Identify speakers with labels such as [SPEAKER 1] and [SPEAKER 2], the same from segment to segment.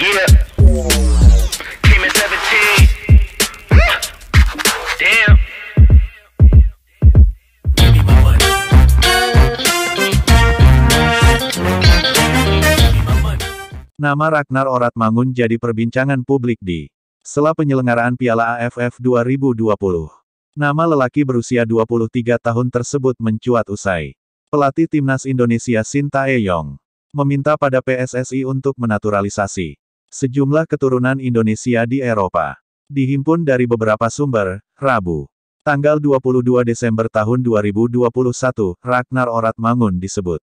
[SPEAKER 1] Nama Ragnar Oratmangun jadi perbincangan publik di sela penyelenggaraan Piala AFF 2020. Nama lelaki berusia 23 tahun tersebut mencuat usai. Pelatih timnas Indonesia Sinta Eyong meminta pada PSSI untuk menaturalisasi Sejumlah keturunan Indonesia di Eropa. Dihimpun dari beberapa sumber, Rabu. Tanggal 22 Desember tahun 2021, Ragnar Oratmangun disebut.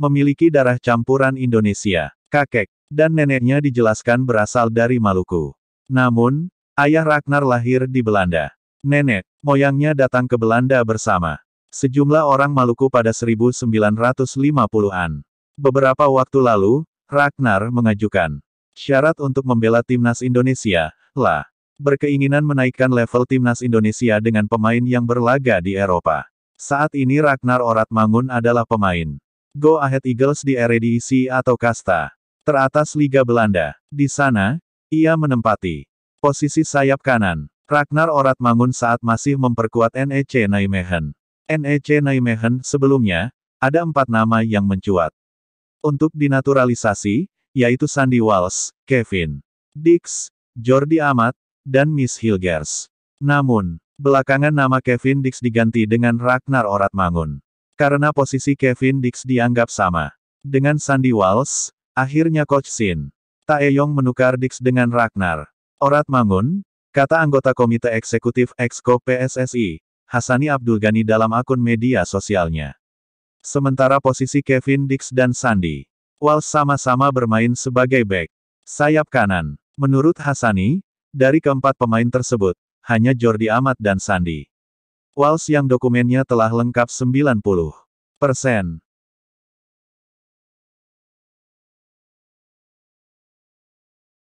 [SPEAKER 1] Memiliki darah campuran Indonesia, kakek, dan neneknya dijelaskan berasal dari Maluku. Namun, ayah Ragnar lahir di Belanda. Nenek, moyangnya datang ke Belanda bersama sejumlah orang Maluku pada 1950-an. Beberapa waktu lalu, Ragnar mengajukan Syarat untuk membela timnas Indonesia, lah, berkeinginan menaikkan level timnas Indonesia dengan pemain yang berlaga di Eropa. Saat ini Ragnar Oratmangun adalah pemain Go Ahead Eagles di Eredivisie atau Kasta teratas Liga Belanda. Di sana, ia menempati posisi sayap kanan. Ragnar Oratmangun saat masih memperkuat NEC Nijmegen. NEC Nijmegen sebelumnya, ada empat nama yang mencuat. Untuk dinaturalisasi, yaitu Sandy Walsh, Kevin Dix, Jordi Amat, dan Miss Hilgers. Namun, belakangan nama Kevin Dix diganti dengan Ragnar Oratmangun. Karena posisi Kevin Dix dianggap sama dengan Sandy Walsh, akhirnya Coach Sin Taeyong menukar Dix dengan Ragnar. Oratmangun, kata anggota komite eksekutif Exco PSSI, Hasani Abdul Ghani dalam akun media sosialnya. Sementara posisi Kevin Dix dan Sandy Wal sama-sama bermain sebagai back. Sayap kanan. Menurut Hasani, dari keempat pemain tersebut, hanya Jordi Amat dan Sandi. Wals yang dokumennya telah lengkap 90 persen